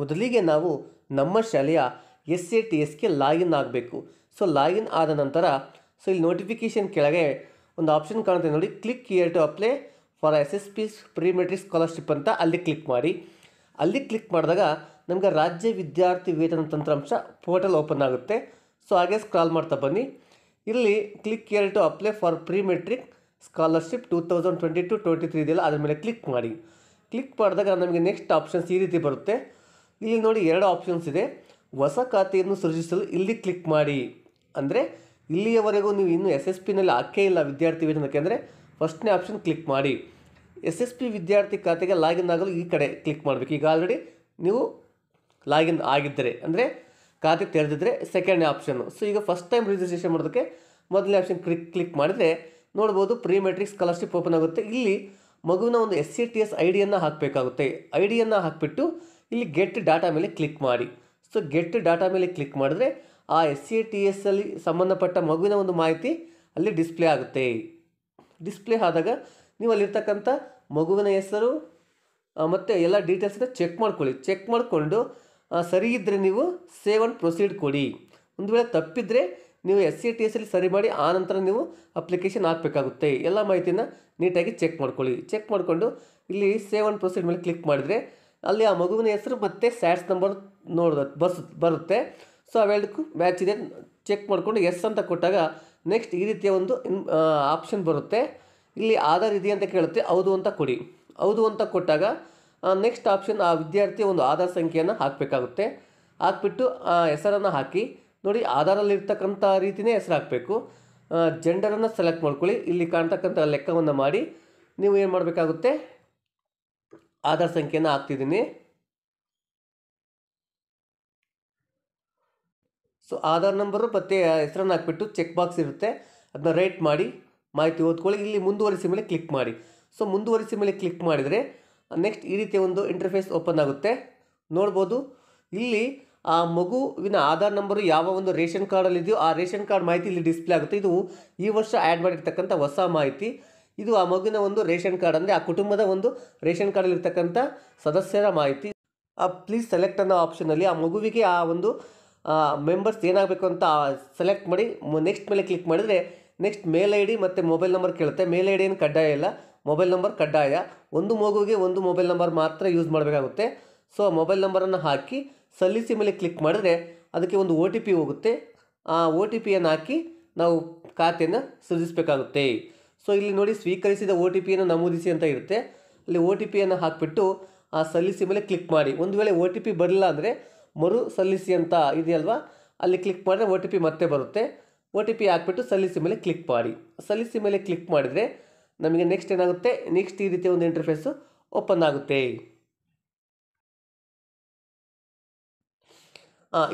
ಮೊದಲಿಗೆ ನಾವು ನಮ್ಮ ಶಾಲೆಯ ಎಸ್ ಎ ಟಿ ಎಸ್ಗೆ ಲಾಗಿನ್ ಆಗಬೇಕು ಸೊ ಲಾಗಿನ್ ಆದ ನಂತರ ಸೊ ಇಲ್ಲಿ ನೋಟಿಫಿಕೇಷನ್ ಕೆಳಗೆ ಒಂದು ಆಪ್ಷನ್ ಕಾಣುತ್ತೆ ನೋಡಿ click year to apply for S S P pre matric scholarship ಅಂತ ಅಲ್ಲಿ ಕ್ಲಿಕ್ ಮಾಡಿ ಅಲ್ಲಿ ಕ್ಲಿಕ್ ಮಾಡಿದಾಗ ನಮಗೆ ರಾಜ್ಯ ವಿದ್ಯಾರ್ಥಿ ವೇತನ ತಂತ್ರಾಂಶ ಪೋರ್ಟಲ್ ಓಪನ್ ಆಗುತ್ತೆ ಸೊ ಹಾಗೆ ಸ್ಕ್ರಾಲ್ ಮಾಡ್ತಾ ಬನ್ನಿ ಇಲ್ಲಿ click year to apply for pre matric scholarship two thousand twenty two twenty three ಇದೆಯಲ್ಲ ಅದರ ಮೇಲೆ ಕ್ಲಿಕ್ ಮಾಡಿ ಕ್ಲಿಕ್ ಮಾಡಿದಾಗ ನಮಗೆ ನೆಕ್ಸ್ಟ್ ಆಪ್ಷನ್ಸ್ ಈ ರೀತಿ ಬರುತ್ತೆ ಇಲ್ಲಿ ನೋಡಿ ಎರಡು ಆಪ್ಷನ್ಸ್ ಇದೆ ಹೊಸ ಖಾತೆಯನ್ನು ಸೃಜಿಸಲು ಇಲ್ಲಿ ಕ್ಲಿಕ್ ಮಾಡಿ ಅಂದರೆ ಇಲ್ಲಿಯವರೆಗೂ ನೀವು ಇನ್ನೂ ಎಸ್ ಎಸ್ ಪಿನಲ್ಲಿ ಹಾಕೇ ಇಲ್ಲ ವಿದ್ಯಾರ್ಥಿ ವೇತನಕ್ಕೆ ಅಂದರೆ ಫಸ್ಟ್ನೇ ಆಪ್ಷನ್ ಕ್ಲಿಕ್ ಮಾಡಿ ಎಸ್ ಎಸ್ ಪಿ ವಿದ್ಯಾರ್ಥಿ ಖಾತೆಗೆ ಲಾಗಿನ್ ಆಗಲು ಈ ಕಡೆ ಕ್ಲಿಕ್ ಮಾಡಬೇಕು ಈಗ ಆಲ್ರೆಡಿ ನೀವು ಲಾಗಿನ್ ಆಗಿದ್ದರೆ ಅಂದರೆ ಖಾತೆ ತೆರೆದಿದ್ದರೆ ಸೆಕೆಂಡ್ ಆಪ್ಷನ್ನು ಸೊ ಈಗ ಫಸ್ಟ್ ಟೈಮ್ ರಿಜಿಸ್ಟ್ರೇಷನ್ ಮಾಡೋದಕ್ಕೆ ಮೊದಲನೇ ಆಪ್ಷನ್ ಕ್ಲಿಕ್ ಕ್ಲಿಕ್ ಮಾಡಿದರೆ ನೋಡ್ಬೋದು ಪ್ರೀ ಮೆಟ್ರಿಕ್ ಸ್ಕಾಲರ್ಶಿಪ್ ಓಪನ್ ಆಗುತ್ತೆ ಇಲ್ಲಿ ಮಗುವಿನ ಒಂದು S C T S I ಡಿಯನ್ನು ಹಾಕಬೇಕಾಗುತ್ತೆ ಐ ಡಿಯನ್ನು ಹಾಕಿಬಿಟ್ಟು ಇಲ್ಲಿ ಗೆಟ್ ಡಾಟಾ ಮೇಲೆ ಕ್ಲಿಕ್ ಮಾಡಿ ಸೊ ಗೆಟ್ ಡಾಟಾ ಮೇಲೆ ಕ್ಲಿಕ್ ಮಾಡಿದ್ರೆ ಆ ಎಸ್ ಸಿ ಟಿ ಎಸ್ ಅಲ್ಲಿ ಸಂಬಂಧಪಟ್ಟ ಮಗುವಿನ ಒಂದು ಮಾಹಿತಿ ಅಲ್ಲಿ ಡಿಸ್ಪ್ಲೇ ಆಗುತ್ತೆ ಡಿಸ್ಪ್ಲೇ ಆದಾಗ ನೀವು ಅಲ್ಲಿರ್ತಕ್ಕಂಥ ಮಗುವಿನ ಹೆಸರು ಮತ್ತು ಎಲ್ಲ ಡೀಟೇಲ್ಸ್ನ ಚೆಕ್ ಮಾಡ್ಕೊಳ್ಳಿ ಚೆಕ್ ಮಾಡಿಕೊಂಡು ಸರಿ ಇದ್ದರೆ ನೀವು ಸೇವ್ ಆ್ಯಂಡ್ ಪ್ರೊಸೀಡ್ ಕೊಡಿ ಒಂದು ವೇಳೆ ತಪ್ಪಿದರೆ ನೀವು ಎಸ್ ಸಿ ಟಿ ಎಸ್ ಅಲ್ಲಿ ಸರಿ ಮಾಡಿ ಆ ನಂತರ ನೀವು ಅಪ್ಲಿಕೇಶನ್ ಹಾಕಬೇಕಾಗುತ್ತೆ ಎಲ್ಲ ಮಾಹಿತಿನ ನೀಟಾಗಿ ಚೆಕ್ ಮಾಡ್ಕೊಳ್ಳಿ ಚೆಕ್ ಮಾಡಿಕೊಂಡು ಇಲ್ಲಿ ಸೇವ್ ಆ್ಯಂಡ್ ಪ್ರೊಸೀಡ್ ಮೇಲೆ ಕ್ಲಿಕ್ ಮಾಡಿದರೆ ಅಲ್ಲಿ ಆ ಮಗುವಿನ ಹೆಸರು ಮತ್ತು ಸ್ಯಾಟ್ಸ್ ನಂಬರ್ ನೋಡಿದ ಬಸ್ ಬರುತ್ತೆ ಸೊ ಅವೆರಡಕ್ಕೂ ಮ್ಯಾಚ್ ಇದೆ ಚೆಕ್ ಮಾಡಿಕೊಂಡು ಎಸ್ ಅಂತ ಕೊಟ್ಟಾಗ ನೆಕ್ಸ್ಟ್ ಈ ರೀತಿಯ ಒಂದು ಆಪ್ಷನ್ ಬರುತ್ತೆ ಇಲ್ಲಿ ಆಧಾರ್ ಇದೆಯಾ ಅಂತ ಕೇಳುತ್ತೆ ಹೌದು ಅಂತ ಕೊಡಿ ಹೌದು ಅಂತ ಕೊಟ್ಟಾಗ ನೆಕ್ಸ್ಟ್ ಆಪ್ಷನ್ ಆ ವಿದ್ಯಾರ್ಥಿ ಒಂದು ಆಧಾರ್ ಸಂಖ್ಯೆಯನ್ನು ಹಾಕಬೇಕಾಗುತ್ತೆ ಹಾಕ್ಬಿಟ್ಟು ಆ ಹೆಸರನ್ನು ಹಾಕಿ ನೋಡಿ ಆಧಾರಲ್ಲಿರ್ತಕ್ಕಂಥ ರೀತಿಯೇ ಹೆಸರು ಹಾಕಬೇಕು ಜೆಂಡರನ್ನು ಸೆಲೆಕ್ಟ್ ಮಾಡ್ಕೊಳ್ಳಿ ಇಲ್ಲಿ ಕಾಣ್ತಕ್ಕಂಥ ಲೆಕ್ಕವನ್ನು ಮಾಡಿ ನೀವು ಏನು ಮಾಡಬೇಕಾಗುತ್ತೆ ಆಧಾರ್ ಸಂಖ್ಯೆಯನ್ನು ಹಾಕ್ತಿದ್ದೀನಿ ಸೊ ಆಧಾರ್ ನಂಬರು ಮತ್ತು ಹೆಸರನ್ನು ಹಾಕ್ಬಿಟ್ಟು ಚೆಕ್ ಬಾಕ್ಸ್ ಇರುತ್ತೆ ಅದನ್ನ ರೈಟ್ ಮಾಡಿ ಮಾಹಿತಿ ಓದ್ಕೊಳ್ಳಿ ಇಲ್ಲಿ ಮುಂದುವರಿಸಿ ಮೇಲೆ ಕ್ಲಿಕ್ ಮಾಡಿ ಸೊ ಮುಂದುವರಿಸಿ ಮೇಲೆ ಕ್ಲಿಕ್ ಮಾಡಿದರೆ ನೆಕ್ಸ್ಟ್ ಈ ರೀತಿಯ ಒಂದು ಇಂಟರ್ಫೇಸ್ ಓಪನ್ ಆಗುತ್ತೆ ನೋಡ್ಬೋದು ಇಲ್ಲಿ ಆ ಮಗುವಿನ ಆಧಾರ್ ನಂಬರು ಯಾವ ಒಂದು ರೇಷನ್ ಕಾರ್ಡಲ್ಲಿದೆಯೋ ಆ ರೇಷನ್ ಕಾರ್ಡ್ ಮಾಹಿತಿ ಇಲ್ಲಿ ಡಿಸ್ಪ್ಲೇ ಆಗುತ್ತೆ ಇದು ಈ ವರ್ಷ ಆ್ಯಡ್ ಮಾಡಿರ್ತಕ್ಕಂಥ ಹೊಸ ಮಾಹಿತಿ ಇದು ಆ ಮಗುವಿನ ಒಂದು ರೇಷನ್ ಕಾರ್ಡ್ ಅಂದರೆ ಆ ಕುಟುಂಬದ ಒಂದು ರೇಷನ್ ಕಾರ್ಡಲ್ಲಿರ್ತಕ್ಕಂಥ ಸದಸ್ಯರ ಮಾಹಿತಿ ಆ ಪ್ಲೀಸ್ ಸೆಲೆಕ್ಟ್ ಅನ್ನೋ ಆಪ್ಷನಲ್ಲಿ ಆ ಮಗುವಿಗೆ ಆ ಒಂದು ಮೆಂಬರ್ಸ್ ಏನಾಗಬೇಕು ಅಂತ ಸೆಲೆಕ್ಟ್ ಮಾಡಿ ನೆಕ್ಸ್ಟ್ ಮೇಲೆ ಕ್ಲಿಕ್ ಮಾಡಿದರೆ ನೆಕ್ಸ್ಟ್ ಮೇಲ್ ಐ ಡಿ ಮತ್ತು ಮೊಬೈಲ್ ನಂಬರ್ ಕೇಳುತ್ತೆ ಮೇಲ್ ಐ ಏನು ಕಡ್ಡಾಯ ಇಲ್ಲ ಮೊಬೈಲ್ ನಂಬರ್ ಕಡ್ಡಾಯ ಒಂದು ಮಗುವಿಗೆ ಒಂದು ಮೊಬೈಲ್ ನಂಬರ್ ಮಾತ್ರ ಯೂಸ್ ಮಾಡಬೇಕಾಗುತ್ತೆ ಸೊ ಆ ಮೊಬೈಲ್ ನಂಬರನ್ನು ಹಾಕಿ ಸಲ್ಲಿಸಿ ಮೇಲೆ ಕ್ಲಿಕ್ ಮಾಡಿದ್ರೆ ಅದಕ್ಕೆ ಒಂದು ಓ ಟಿ ಪಿ ಹೋಗುತ್ತೆ ಆ ಓ ಟಿ ಪಿಯನ್ನು ಹಾಕಿ ನಾವು ಖಾತೆಯನ್ನು ಸೃಜಿಸಬೇಕಾಗುತ್ತೆ ಸೊ ಇಲ್ಲಿ ನೋಡಿ ಸ್ವೀಕರಿಸಿದ ಓ ಟಿ ಪಿಯನ್ನು ನಮೂದಿಸಿ ಅಂತ ಇರುತ್ತೆ ಅಲ್ಲಿ ಓ ಟಿ ಪಿಯನ್ನು ಹಾಕಿಬಿಟ್ಟು ಆ ಸಲ್ಲಿಸಿ ಮೇಲೆ ಕ್ಲಿಕ್ ಮಾಡಿ ಒಂದು ವೇಳೆ ಓ ಟಿ ಪಿ ಬರಲಿಲ್ಲ ಅಂದರೆ ಮರು ಸಲ್ಲಿಸಿ ಅಂತ ಇದೆಯಲ್ವಾ ಅಲ್ಲಿ ಕ್ಲಿಕ್ ಮಾಡಿದ್ರೆ ಒ ಟಿ ಪಿ ಮತ್ತೆ ಬರುತ್ತೆ ಒ ಟಿ ಪಿ ಹಾಕ್ಬಿಟ್ಟು ಸಲ್ಲಿಸಿ ಮೇಲೆ ಕ್ಲಿಕ್ ಮಾಡಿ ಸಲ್ಲಿಸಿ ಮೇಲೆ ಕ್ಲಿಕ್ ಮಾಡಿದರೆ ನಮಗೆ ನೆಕ್ಸ್ಟ್ ಏನಾಗುತ್ತೆ ನೆಕ್ಸ್ಟ್ ಈ ರೀತಿ ಒಂದು ಇಂಟರ್ಫೇಸು ಓಪನ್ ಆಗುತ್ತೆ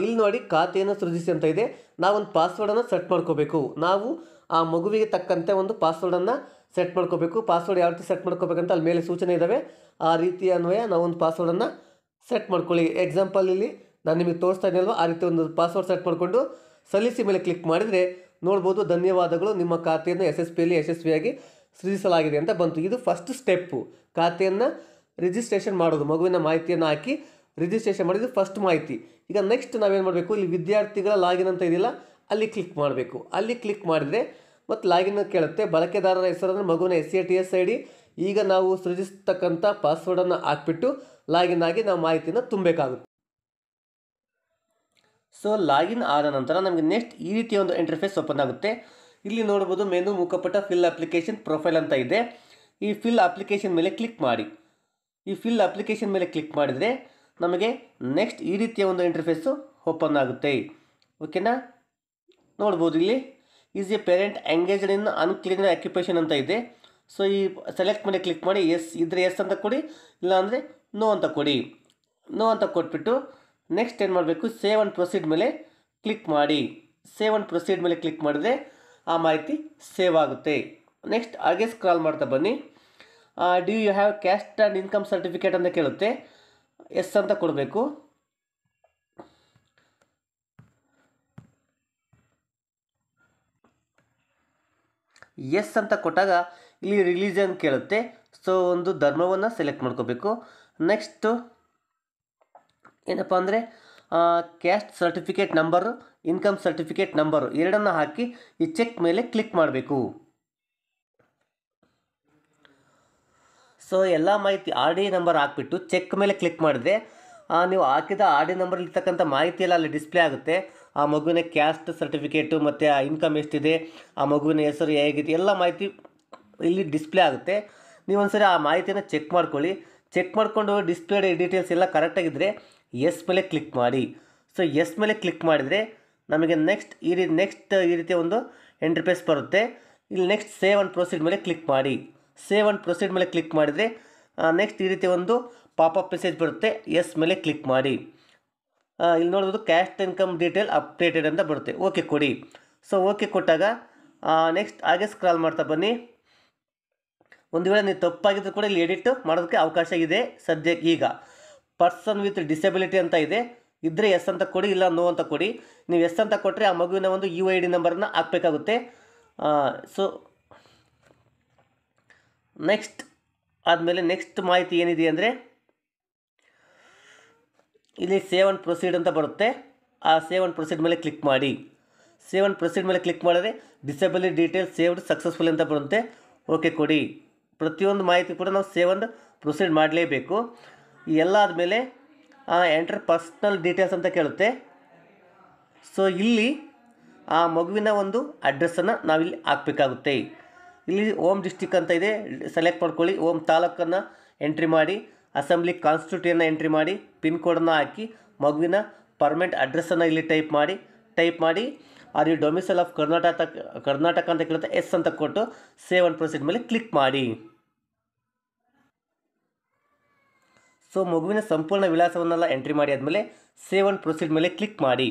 ಇಲ್ಲಿ ನೋಡಿ ಖಾತೆಯನ್ನು ಸೃಜಿಸಿ ಅಂತ ಇದೆ ನಾವೊಂದು ಪಾಸ್ವರ್ಡನ್ನು ಸೆಟ್ ಮಾಡ್ಕೋಬೇಕು ನಾವು ಆ ಮಗುವಿಗೆ ತಕ್ಕಂತೆ ಒಂದು ಪಾಸ್ವರ್ಡನ್ನು ಸೆಟ್ ಮಾಡ್ಕೋಬೇಕು ಪಾಸ್ವರ್ಡ್ ಯಾವ ರೀತಿ ಸೆಟ್ ಮಾಡ್ಕೋಬೇಕಂತ ಅಲ್ಲಿ ಮೇಲೆ ಸೂಚನೆ ಇದ್ದಾವೆ ಆ ರೀತಿಯ ಅನ್ವಯ ನಾವೊಂದು ಪಾಸ್ವರ್ಡನ್ನು ಸೆಟ್ ಮಾಡ್ಕೊಳ್ಳಿ ಎಕ್ಸಾಂಪಲ್ ಇಲ್ಲಿ ನಾನು ನಿಮಗೆ ತೋರಿಸ್ತಾ ಆ ರೀತಿ ಒಂದು ಪಾಸ್ವರ್ಡ್ ಸೆಟ್ ಮಾಡಿಕೊಂಡು ಸಲ್ಲಿಸಿ ಮೇಲೆ ಕ್ಲಿಕ್ ಮಾಡಿದರೆ ನೋಡ್ಬೋದು ಧನ್ಯವಾದಗಳು ನಿಮ್ಮ ಖಾತೆಯನ್ನು ಎಸ್ ಎಸ್ ಪಿಯಲ್ಲಿ ಯಶಸ್ವಿಯಾಗಿ ಸೃಜಿಸಲಾಗಿದೆ ಅಂತ ಬಂತು ಇದು ಫಸ್ಟ್ ಸ್ಟೆಪ್ಪು ಖಾತೆಯನ್ನು ರಿಜಿಸ್ಟ್ರೇಷನ್ ಮಾಡೋದು ಮಗುವಿನ ಮಾಹಿತಿಯನ್ನು ಹಾಕಿ ರಿಜಿಸ್ಟ್ರೇಷನ್ ಮಾಡಿದ್ದು ಫಸ್ಟ್ ಮಾಹಿತಿ ಈಗ ನೆಕ್ಸ್ಟ್ ನಾವೇನು ಮಾಡಬೇಕು ಇಲ್ಲಿ ವಿದ್ಯಾರ್ಥಿಗಳ ಲಾಗಿನ್ ಅಂತ ಇದೆಯಲ್ಲ ಅಲ್ಲಿ ಕ್ಲಿಕ್ ಮಾಡಬೇಕು ಅಲ್ಲಿ ಕ್ಲಿಕ್ ಮಾಡಿದರೆ ಮತ್ತು ಲಾಗಿನ್ ಕೇಳುತ್ತೆ ಬಳಕೆದಾರರ ಹೆಸರನ್ನು ಮಗುವಿನ S C T S I D ಈಗ ನಾವು ಸೃಜಿಸ್ತಕ್ಕಂಥ ಪಾಸ್ವರ್ಡನ್ನು ಹಾಕ್ಬಿಟ್ಟು ಲಾಗಿನ್ ಆಗಿ ನಾವು ಮಾಹಿತಿನ ತುಂಬಬೇಕಾಗುತ್ತೆ ಸೊ ಲಾಗಿನ್ ಆದ ನಂತರ ನಮಗೆ ನೆಕ್ಸ್ಟ್ ಈ ರೀತಿಯ ಒಂದು ಇಂಟರ್ಫೇಸ್ ಓಪನ್ ಆಗುತ್ತೆ ಇಲ್ಲಿ ನೋಡ್ಬೋದು ಮೆನು ಮುಖಪಟ್ಟ ಫಿಲ್ ಅಪ್ಲಿಕೇಶನ್ ಪ್ರೊಫೈಲ್ ಅಂತ ಇದೆ ಈ ಫಿಲ್ ಅಪ್ಲಿಕೇಶನ್ ಮೇಲೆ ಕ್ಲಿಕ್ ಮಾಡಿ ಈ ಫಿಲ್ ಅಪ್ಲಿಕೇಶನ್ ಮೇಲೆ ಕ್ಲಿಕ್ ಮಾಡಿದರೆ ನಮಗೆ ನೆಕ್ಸ್ಟ್ ಈ ರೀತಿಯ ಒಂದು ಇಂಟರ್ಫೇಸು ಓಪನ್ ಆಗುತ್ತೆ ಓಕೆನಾ ನೋಡ್ಬೋದು ಇಲ್ಲಿ is a parent engaged in unclean occupation ಅಂತ ಇದೆ ಸೊ ಈ ಸೆಲೆಕ್ಟ್ ಮೇಲೆ ಕ್ಲಿಕ್ ಮಾಡಿ ಎಸ್ ಇದ್ರೆ ಎಸ್ ಅಂತ ಕೊಡಿ ಇಲ್ಲಾಂದರೆ ನೋ ಅಂತ ಕೊಡಿ ನೋ ಅಂತ ಕೊಟ್ಬಿಟ್ಟು ನೆಕ್ಸ್ಟ್ ಏನು ಮಾಡಬೇಕು ಸೇವ್ ಅಂಡ್ ಪ್ರೊಸೀಡ್ ಮೇಲೆ ಕ್ಲಿಕ್ ಮಾಡಿ ಸೇವ್ ಅಂಡ್ ಪ್ರೊಸೀಡ್ ಮೇಲೆ ಕ್ಲಿಕ್ ಮಾಡಿದ್ರೆ ಆ ಮಾಹಿತಿ ಸೇವ್ ಆಗುತ್ತೆ ನೆಕ್ಸ್ಟ್ ಹಾಗೆ ಸ್ಕ್ರಾಲ್ ಮಾಡ್ತಾ ಬನ್ನಿ do you have caste and income certificate ಅಂತ ಕೇಳುತ್ತೆ ಎಸ್ ಅಂತ ಕೊಡಬೇಕು ಎಸ್ ಅಂತ ಕೊಟ್ಟಾಗ ಇಲ್ಲಿ ರಿಲಿಜನ್ ಕೇಳುತ್ತೆ ಸೊ ಒಂದು ಧರ್ಮವನ್ನು ಸೆಲೆಕ್ಟ್ ಮಾಡ್ಕೋಬೇಕು ನೆಕ್ಸ್ಟು ಏನಪ್ಪ ಅಂದರೆ caste certificate number income certificate number ಎರಡನ್ನು ಹಾಕಿ ಈ ಚೆಕ್ ಮೇಲೆ ಕ್ಲಿಕ್ ಮಾಡಬೇಕು ಸೊ ಎಲ್ಲ ಮಾಹಿತಿ ಆರ್ ಡಿ ನಂಬರ್ ಹಾಕ್ಬಿಟ್ಟು ಚೆಕ್ ಮೇಲೆ ಕ್ಲಿಕ್ ಮಾಡಿದೆ ನೀವು ಹಾಕಿದ ಆರ್ ಡಿ ನಂಬರ್ ಇರ್ತಕ್ಕಂಥ ಮಾಹಿತಿ ಎಲ್ಲ ಅಲ್ಲಿ ಡಿಸ್ಪ್ಲೇ ಆಗುತ್ತೆ ಆ ಮಗುವಿನ ಕ್ಯಾಸ್ಟ್ ಸರ್ಟಿಫಿಕೇಟು ಮತ್ತು ಆ ಇನ್ಕಮ್ ಎಷ್ಟಿದೆ ಆ ಮಗುವಿನ ಹೆಸರು ಹೇಗಿದೆ ಎಲ್ಲ ಮಾಹಿತಿ ಇಲ್ಲಿ ಡಿಸ್ಪ್ಲೇ ಆಗುತ್ತೆ ನೀವು ಒಂದ್ಸರಿ ಆ ಮಾಹಿತಿನ ಚೆಕ್ ಮಾಡ್ಕೊಳ್ಳಿ ಚೆಕ್ ಮಾಡಿಕೊಂಡು ಡಿಸ್ಪ್ಲೇ ಡೀಟೇಲ್ಸ್ ಎಲ್ಲ ಕರೆಕ್ಟಾಗಿದ್ದರೆ ಎಸ್ ಮೇಲೆ ಕ್ಲಿಕ್ ಮಾಡಿ ಸೊ ಎಸ್ ಮೇಲೆ ಕ್ಲಿಕ್ ಮಾಡಿದರೆ ನಮಗೆ ನೆಕ್ಸ್ಟ್ ಈ ರೀತಿ ನೆಕ್ಸ್ಟ್ ಈ ರೀತಿ ಒಂದು ಎಂಟ್ರಿಪೇಸ್ ಬರುತ್ತೆ ಇಲ್ಲಿ ನೆಕ್ಸ್ಟ್ ಸೇವ್ ಆ್ಯಂಡ್ ಪ್ರೊಸೀಡ್ ಮೇಲೆ ಕ್ಲಿಕ್ ಮಾಡಿ ಸೇವ್ ಆ್ಯಂಡ್ ಪ್ರೊಸೀಡ್ ಮೇಲೆ ಕ್ಲಿಕ್ ಮಾಡಿದರೆ ನೆಕ್ಸ್ಟ್ ಈ ರೀತಿ ಒಂದು ಪಾಪಪ್ ಮೆಸೇಜ್ ಬರುತ್ತೆ ಎಸ್ ಮೇಲೆ ಕ್ಲಿಕ್ ಮಾಡಿ ಇಲ್ಲಿ ನೋಡ್ಬೋದು ಕ್ಯಾಸ್ಟ್ ಇನ್ಕಮ್ ಡೀಟೇಲ್ ಅಪ್ಡೇಟೆಡ್ ಅಂತ ಬರುತ್ತೆ ಓಕೆ ಕೊಡಿ ಸೊ ಓಕೆ ಕೊಟ್ಟಾಗ ನೆಕ್ಸ್ಟ್ ಹಾಗೆ ಸ್ಕ್ರಾಲ್ ಮಾಡ್ತಾ ಬನ್ನಿ ಒಂದು ವೇಳೆ ನೀವು ತಪ್ಪಾಗಿದ್ದರೂ ಕೂಡ ಇಲ್ಲಿ ಎಡಿಟ್ ಮಾಡೋದಕ್ಕೆ ಅವಕಾಶ ಇದೆ ಸದ್ಯಕ್ಕೆ ಈಗ ಪರ್ಸನ್ ವಿತ್ ಡಿಸೆಬಿಲಿಟಿ ಅಂತ ಇದೆ ಇದ್ದರೆ ಎಸ್ ಅಂತ ಕೊಡಿ ಇಲ್ಲ ನೋ ಅಂತ ಕೊಡಿ ನೀವು ಎಸ್ ಅಂತ ಕೊಟ್ಟರೆ ಆ ಮಗುವಿನ ಒಂದು ಯು ಐ ಡಿ ನಂಬರನ್ನು ಹಾಕಬೇಕಾಗುತ್ತೆ ಸೊ ನೆಕ್ಸ್ಟ್ ಆದಮೇಲೆ ನೆಕ್ಸ್ಟ್ ಮಾಹಿತಿ ಏನಿದೆ ಅಂದರೆ ಇಲ್ಲಿ ಸೇವ್ ಅಂಡ್ ಪ್ರೊಸೀಡ್ ಅಂತ ಬರುತ್ತೆ ಆ ಸೇವ್ ಅಂಡ್ ಪ್ರೊಸೀಡ್ ಮೇಲೆ ಕ್ಲಿಕ್ ಮಾಡಿ ಸೇವ್ ಅಂಡ್ ಪ್ರೊಸೀಡ್ ಮೇಲೆ ಕ್ಲಿಕ್ ಮಾಡಿದ್ರೆ ಡಿಸೇಬಲಿ ಡೀಟೇಲ್ಸ್ ಸೇವ್ಡ್ ಸಕ್ಸಸ್ಫುಲ್ ಅಂತ ಬರುತ್ತೆ ಓಕೆ ಕೊಡಿ ಪ್ರತಿಯೊಂದು ಮಾಹಿತಿ ಕೂಡ ನಾವು ಸೇವ್ ಪ್ರೊಸೀಡ್ ಮಾಡಲೇಬೇಕು ಎಲ್ಲ ಆದಮೇಲೆ ಎಂಟರ್ ಪರ್ಸ್ನಲ್ ಡೀಟೇಲ್ಸ್ ಅಂತ ಕೇಳುತ್ತೆ ಸೊ ಇಲ್ಲಿ ಆ ಮಗುವಿನ ಒಂದು ಅಡ್ರೆಸ್ಸನ್ನು ನಾವಿಲ್ಲಿ ಹಾಕಬೇಕಾಗುತ್ತೆ ಇಲ್ಲಿ ಓಮ್ ಡಿಸ್ಟಿಕ್ ಅಂತ ಇದೆ ಸೆಲೆಕ್ಟ್ ಮಾಡ್ಕೊಳ್ಳಿ ಓಮ್ ತಾಲೂಕನ್ನು ಎಂಟ್ರಿ ಮಾಡಿ ಅಸೆಂಬ್ಲಿ ಕಾನ್ಸ್ಟಿಟ್ಯೂಟಿಯನ್ನು ಎಂಟ್ರಿ ಮಾಡಿ ಪಿನ್ ಕೋಡನ್ನು ಹಾಕಿ ಮಗುವಿನ ಪರ್ಮನೆಂಟ್ ಅಡ್ರೆಸ್ಸನ್ನು ಇಲ್ಲಿ ಟೈಪ್ ಮಾಡಿ ಟೈಪ್ ಮಾಡಿ are you of Karnataka Karnataka ಅಂತ ಕೇಳುತ್ತೆ ಎಸ್ ಅಂತ ಕೊಟ್ಟು ಸೇವ್ ಅನ್ ಪ್ರೊಸೀಡ್ ಮೇಲೆ ಕ್ಲಿಕ್ ಮಾಡಿ ಸೊ ಮಗುವಿನ ಸಂಪೂರ್ಣ ವಿಳಾಸವನ್ನೆಲ್ಲ ಎಂಟ್ರಿ ಮಾಡಿ ಆದಮೇಲೆ ಸೇವ್ ಅನ್ ಪ್ರೊಸೀಡ್ ಮೇಲೆ ಕ್ಲಿಕ್ ಮಾಡಿ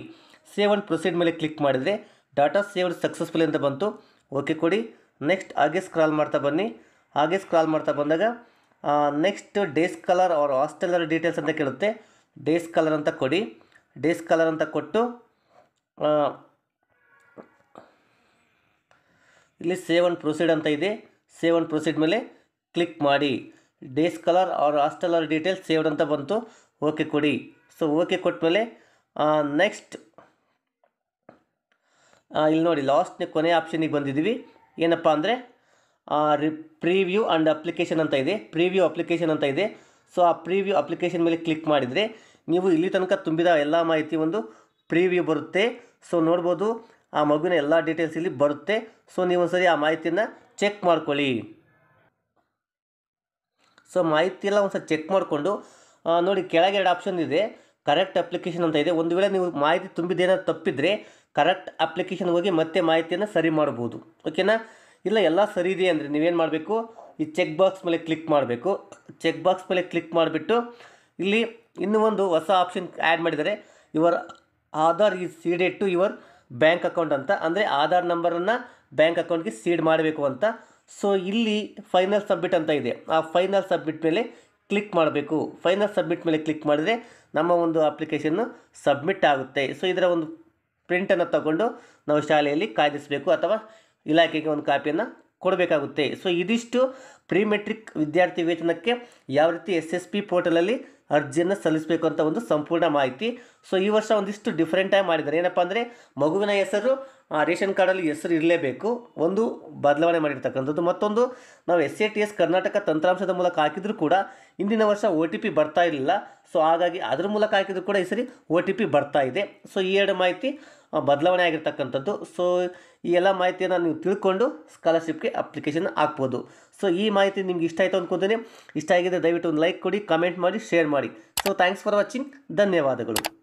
ಸೇವ್ ಅನ್ ಪ್ರೊಸೀಡ್ ಮೇಲೆ ಕ್ಲಿಕ್ ಮಾಡಿದರೆ ಡಾಟಾ ಸೇವ್ಡ್ ಸಕ್ಸಸ್ಫುಲ್ ಅಂತ ಬಂತು ಓಕೆ ಕೊಡಿ ನೆಕ್ಸ್ಟ್ ಹಾಗೆ ಸ್ಕ್ರಾಲ್ ಮಾಡ್ತಾ ಬನ್ನಿ ಹಾಗೆ ಸ್ಕ್ರಾಲ್ ಮಾಡ್ತಾ ಬಂದಾಗ ನೆಕ್ಸ್ಟ್ ಡೇಸ್ ಕಲರ್ ಅವ್ರ ಹಾಸ್ಟೆಲರ್ ಡೀಟೇಲ್ಸ್ ಅಂತ ಕೇಳುತ್ತೆ ಡೇಸ್ ಕಲರ್ ಅಂತ ಕೊಡಿ ಡೇಸ್ ಕಲರ್ ಅಂತ ಕೊಟ್ಟು ಇಲ್ಲಿ ಸೇವ್ ಆ್ಯಂಡ್ ಪ್ರೊಸೀಡ್ ಅಂತ ಇದೆ ಸೇವ್ ಆ್ಯಂಡ್ ಪ್ರೊಸೀಡ್ ಮೇಲೆ ಕ್ಲಿಕ್ ಮಾಡಿ ಡೇಸ್ ಕಲರ್ ಅವ್ರ ಹಾಸ್ಟೆಲರ್ ಡೀಟೇಲ್ಸ್ ಸೇವ್ಡ್ ಅಂತ ಬಂತು ಓಕೆ ಕೊಡಿ ಸೊ ಓಕೆ ಕೊಟ್ಟ ಮೇಲೆ ನೆಕ್ಸ್ಟ್ ಇಲ್ಲಿ ನೋಡಿ ಲಾಸ್ಟ್ನೇ ಕೊನೆ ಆಪ್ಷನಿಗೆ ಬಂದಿದ್ದೀವಿ ಏನಪ್ಪ ಅಂದರೆ ಪ್ರಿವ್ಯೂ ಆ್ಯಂಡ್ ಅಪ್ಲಿಕೇಶನ್ ಅಂತ ಇದೆ ಪ್ರಿವ್ಯೂ ಅಪ್ಲಿಕೇಶನ್ ಅಂತ ಇದೆ ಸೊ ಆ ಪ್ರಿವ್ಯೂ ಅಪ್ಲಿಕೇಶನ್ ಮೇಲೆ ಕ್ಲಿಕ್ ಮಾಡಿದರೆ ನೀವು ಇಲ್ಲಿ ತನಕ ತುಂಬಿದ ಎಲ್ಲ ಮಾಹಿತಿ ಒಂದು ಪ್ರಿವ್ಯೂ ಬರುತ್ತೆ ಸೊ ನೋಡ್ಬೋದು ಆ ಮಗುವಿನ ಎಲ್ಲ ಡೀಟೇಲ್ಸ್ ಇಲ್ಲಿ ಬರುತ್ತೆ ಸೊ ನೀವು ಸರಿ ಆ ಮಾಹಿತಿಯನ್ನು ಚೆಕ್ ಮಾಡ್ಕೊಳ್ಳಿ ಸೊ ಮಾಹಿತಿ ಎಲ್ಲ ಒಂದ್ಸರಿ ಚೆಕ್ ಮಾಡಿಕೊಂಡು ನೋಡಿ ಕೆಳಗೆ ಎರಡು ಆಪ್ಷನ್ ಇದೆ ಕರೆಕ್ಟ್ ಅಪ್ಲಿಕೇಶನ್ ಅಂತ ಇದೆ ಒಂದು ವೇಳೆ ನೀವು ಮಾಹಿತಿ ಏನಾದ್ರು ತಪ್ಪಿದರೆ ಕರೆಕ್ಟ್ ಅಪ್ಲಿಕೇಶನ್ ಹೋಗಿ ಮತ್ತೆ ಮಾಹಿತಿಯನ್ನು ಸರಿ ಮಾಡ್ಬೋದು ಓಕೆನಾ ಇಲ್ಲ ಎಲ್ಲ ಸರಿ ಇದೆ ಅಂದರೆ ನೀವೇನು ಮಾಡಬೇಕು ಈ ಚೆಕ್ ಬಾಕ್ಸ್ ಮೇಲೆ ಕ್ಲಿಕ್ ಮಾಡಬೇಕು ಚೆಕ್ ಬಾಕ್ಸ್ ಮೇಲೆ ಕ್ಲಿಕ್ ಮಾಡಿಬಿಟ್ಟು ಇಲ್ಲಿ ಇನ್ನೂ ಒಂದು ಹೊಸ ಆಪ್ಷನ್ ಆ್ಯಡ್ ಮಾಡಿದರೆ your Aadhaar is seeded to your bank account ಅಂತ ಅಂದರೆ ಆಧಾರ್ ನಂಬರನ್ನು ಬ್ಯಾಂಕ್ ಅಕೌಂಟ್ಗೆ ಸೀಡ್ ಮಾಡಬೇಕು ಅಂತ ಸೊ ಇಲ್ಲಿ ಫೈನಲ್ ಸಬ್ಮಿಟ್ ಅಂತ ಇದೆ ಆ ಫೈನಲ್ ಸಬ್ಮಿಟ್ ಮೇಲೆ ಕ್ಲಿಕ್ ಮಾಡಬೇಕು ಫೈನಲ್ ಸಬ್ಮಿಟ್ ಮೇಲೆ ಕ್ಲಿಕ್ ಮಾಡಿದರೆ ನಮ್ಮ ಒಂದು ಅಪ್ಲಿಕೇಶನ್ನು ಸಬ್ಮಿಟ್ ಆಗುತ್ತೆ ಸೊ ಇದರ ಒಂದು ಪ್ರಿಂಟನ್ನು ತಗೊಂಡು ನಾವು ಶಾಲೆಯಲ್ಲಿ ಕಾಯ್ದಿಸಬೇಕು ಅಥವಾ ಇಲಾಖೆಗೆ ಒಂದು ಕಾಪಿಯನ್ನು ಕೊಡಬೇಕಾಗುತ್ತೆ ಸೊ ಇದಿಷ್ಟು ಪ್ರೀ ಮೆಟ್ರಿಕ್ ವಿದ್ಯಾರ್ಥಿ ವೇತನಕ್ಕೆ ಯಾವ ರೀತಿ ಎಸ್ ಎಸ್ ಪಿ ಪೋರ್ಟಲಲ್ಲಿ ಅರ್ಜಿಯನ್ನು ಸಲ್ಲಿಸಬೇಕು ಅಂತ ಒಂದು ಸಂಪೂರ್ಣ ಮಾಹಿತಿ ಸೊ ಈ ವರ್ಷ ಒಂದಿಷ್ಟು ಡಿಫ್ರೆಂಟಾಗಿ ಮಾಡಿದ್ದಾರೆ ಏನಪ್ಪ ಅಂದರೆ ಮಗುವಿನ ಹೆಸರು ರೇಷನ್ ಕಾರ್ಡಲ್ಲಿ ಹೆಸರು ಇರಲೇಬೇಕು ಒಂದು ಬದಲಾವಣೆ ಮಾಡಿರ್ತಕ್ಕಂಥದ್ದು ಮತ್ತೊಂದು ನಾವು S A T S Karnataka ತಂತ್ರಾಂಶದ ಮೂಲಕ ಹಾಕಿದರೂ ಕೂಡ ಇಂದಿನ ವರ್ಷ ಒ ಟಿ ಪಿ ಬರ್ತಾ ಇರಲಿಲ್ಲ ಸೊ ಹಾಗಾಗಿ ಅದ್ರ ಮೂಲಕ ಹಾಕಿದರೂ ಕೂಡ ಈ ಸರಿ ಒ ಟಿ ಪಿ ಬರ್ತಾ ಇದೆ ಸೊ ಈ ಎರಡು ಮಾಹಿತಿ ಬದಲಾವಣೆ ಆಗಿರ್ತಕ್ಕಂಥದ್ದು ಸೊ ಈ ಎಲ್ಲ ಮಾಹಿತಿಯನ್ನು ನೀವು ತಿಳ್ಕೊಂಡು ಸ್ಕಾಲರ್ಶಿಪ್ಗೆ ಅಪ್ಲಿಕೇಶನ್ ಹಾಕ್ಬೋದು ಸೊ ಈ ಮಾಹಿತಿ ನಿಮ್ಗೆ ಇಷ್ಟ ಆಯಿತು ಅಂದ್ಕೊತೀನಿ ಇಷ್ಟ ಆಗಿದೆ ದಯವಿಟ್ಟು ಒಂದು ಲೈಕ್ ಕೊಡಿ ಕಮೆಂಟ್ ಮಾಡಿ ಶೇರ್ ಮಾಡಿ ಸೊ ಥ್ಯಾಂಕ್ಸ್ ಫಾರ್ ವಾಚಿಂಗ್ ಧನ್ಯವಾದಗಳು